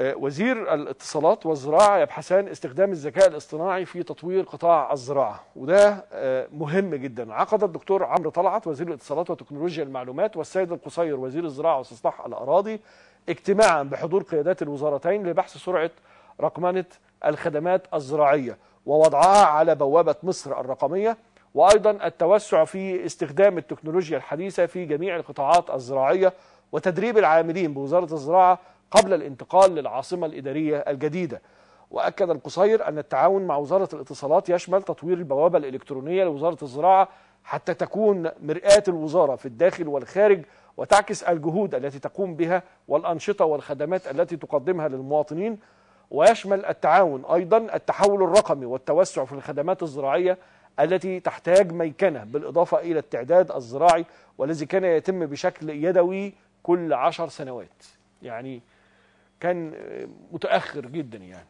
آه، وزير الاتصالات والزراعة يبحثان استخدام الذكاء الاصطناعي في تطوير قطاع الزراعة وده آه، مهم جدا عقد الدكتور عمرو طلعت وزير الاتصالات وتكنولوجيا المعلومات والسيد القصير وزير الزراعة واستصلاح الأراضي اجتماعا بحضور قيادات الوزارتين لبحث سرعة رقمنة الخدمات الزراعية ووضعها على بوابة مصر الرقمية وأيضا التوسع في استخدام التكنولوجيا الحديثة في جميع القطاعات الزراعية وتدريب العاملين بوزارة الزراعة قبل الانتقال للعاصمة الإدارية الجديدة وأكد القصير أن التعاون مع وزارة الاتصالات يشمل تطوير البوابة الإلكترونية لوزارة الزراعة حتى تكون مرآة الوزارة في الداخل والخارج وتعكس الجهود التي تقوم بها والأنشطة والخدمات التي تقدمها للمواطنين ويشمل التعاون أيضا التحول الرقمي والتوسع في الخدمات الزراعية التي تحتاج ميكنة بالإضافة إلى التعداد الزراعي والذي كان يتم بشكل يدوي كل عشر سنوات يعني كان متاخر جدا يعني